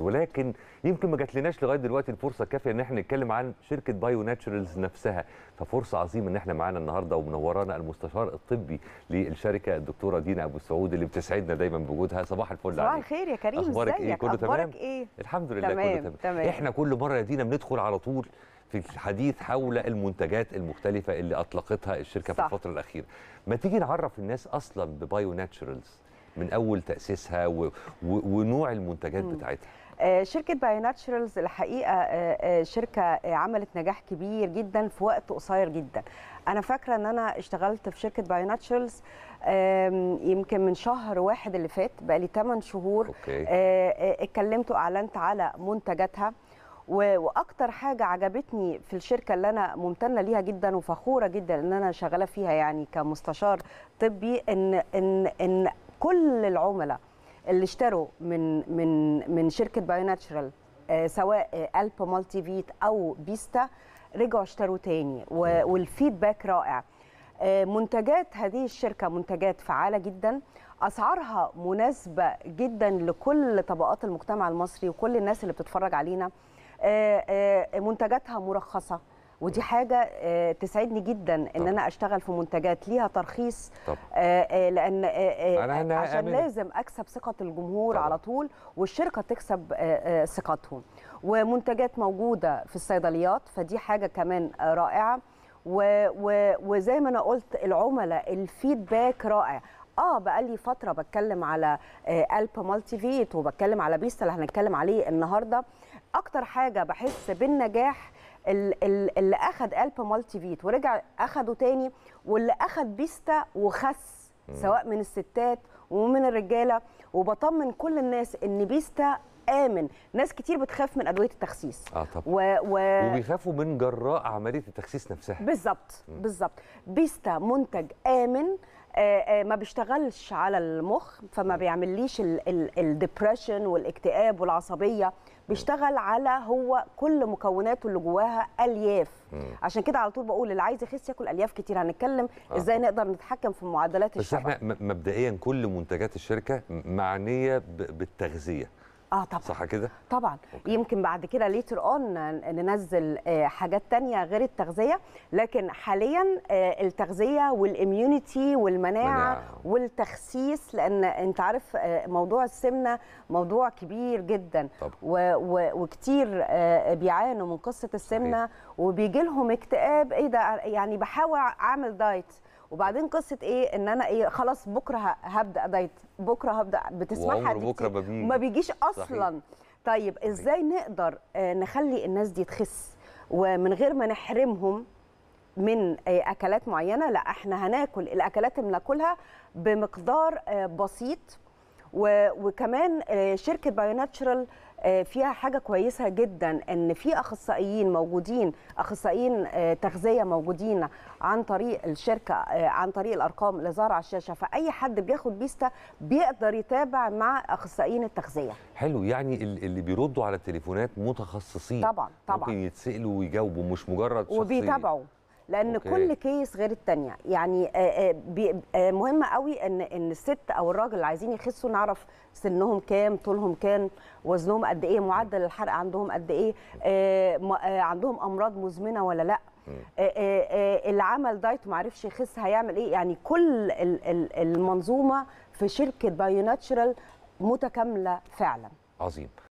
ولكن يمكن ما جاتلناش لغايه دلوقتي الفرصه الكافيه ان احنا نتكلم عن شركه بايو ناتشورالز نفسها ففرصه عظيمه ان احنا معانا النهارده ومنورانا المستشار الطبي للشركه الدكتوره دينا ابو السعود اللي بتسعدنا دايما بوجودها صباح الفل صباح الخير يا كريم اخبارك ايه كله تمام ايه الحمد لله تمام. كله تمام. تمام احنا كل مره يا دينا بندخل على طول في الحديث حول المنتجات المختلفه اللي اطلقتها الشركه صح. في الفتره الاخيره ما تيجي نعرف الناس اصلا ببايو ناتشورالز من اول تاسيسها و... و... ونوع المنتجات م. بتاعتها آه، شركة باي ناتشرلز الحقيقة آه، آه، شركة عملت نجاح كبير جدا في وقت قصير جدا أنا فاكرة أن أنا اشتغلت في شركة باي ناتشرلز يمكن من شهر واحد اللي فات بقى لي 8 شهور أوكي. اتكلمت وأعلنت على منتجاتها واكتر حاجه عجبتني في الشركه اللي انا ممتنه ليها جدا وفخوره جدا ان انا شغاله فيها يعني كمستشار طبي ان ان ان كل العملاء اللي اشتروا من من من شركه بايوناتشرال آه، سواء آه، الب مالتي فيت او بيستا رجعوا اشتروا تاني والفيدباك رائع آه، منتجات هذه الشركه منتجات فعاله جدا اسعارها مناسبه جدا لكل طبقات المجتمع المصري وكل الناس اللي بتتفرج علينا منتجاتها مرخصه ودي حاجه آه، تسعدني جدا ان طبعا. انا اشتغل في منتجات ليها ترخيص طبعا. آه، آه، لان أنا عشان أمين. إيه؟ لازم اكسب ثقه الجمهور طبعا. على طول والشركه تكسب ثقتهم ومنتجات موجوده في الصيدليات فدي حاجه كمان رائعه و و وزي ما انا قلت العملاء الفيدباك رائع اه بقى لي فتره بتكلم على الب مالتي فيت وبتكلم على بيست اللي هنتكلم عليه النهارده اكتر حاجه بحس بالنجاح اللي اخذ الب مالتي فيت ورجع اخده تاني واللي اخذ بيستا وخس سواء من الستات ومن الرجاله وبطمن كل الناس ان بيستا امن ناس كتير بتخاف من ادويه التخسيس اه طبعا و... و... وبيخافوا من جراء عمليه التخسيس نفسها بالظبط بالظبط بيستا منتج امن آه، آه، ما بيشتغلش على المخ فما بيعمليش الدبريشن والاكتئاب والعصبيه بيشتغل على هو كل مكوناته اللي جواها الياف عشان كده على طول بقول اللي عايز يخس ياكل الياف كتير هنتكلم آه. ازاي نقدر نتحكم في معدلات الشبع بس احنا مبدئيا كل منتجات الشركه معنيه بالتغذيه اه طبعا صح كده طبعا أوكي. يمكن بعد كده ليتر اون ننزل آه، حاجات تانية غير التغذيه لكن حاليا آه، التغذيه والاميونيتي والمناعه منع. والتخسيس لان انت عارف آه، موضوع السمنه موضوع كبير جدا طبعا. و... و... وكتير بيعانوا من قصه السمنه وبيجي لهم اكتئاب ايه ده يعني بحاول اعمل دايت وبعدين قصه ايه ان انا ايه خلاص بكره هبدا دايت بكره هبدا بتسمعها دي بكره ما بيجيش اصلا صحيح. طيب ازاي نقدر آه، نخلي الناس دي تخس ومن غير ما نحرمهم من آه، اكلات معينه لا احنا هناكل الاكلات اللي بناكلها بمقدار آه، بسيط وكمان شركه بايوناتشرال آه، فيها حاجه كويسه جدا ان في اخصائيين موجودين اخصائيين آه، تغذيه موجودين عن طريق الشركه آه، عن طريق الارقام اللي ظهر على الشاشه فاي حد بياخد بيستا بيقدر يتابع مع اخصائيين التغذيه حلو يعني اللي بيردوا على التليفونات متخصصين طبعا طبعا ممكن يتسالوا ويجاوبوا مش مجرد شخصيه وبيتابعوا لان أوكي. كل كيس غير الثانيه يعني آه، آه، آه، مهم قوي ان ان الست او الراجل اللي عايزين يخسوا نعرف سنهم كام طولهم كام وزنهم قد ايه معدل الحرق عندهم قد ايه عندهم امراض مزمنه ولا لا اللي عمل دايت عرفش يخس هيعمل ايه يعني كل المنظومه في شركه بايو ناتشرال متكامله فعلا عظيم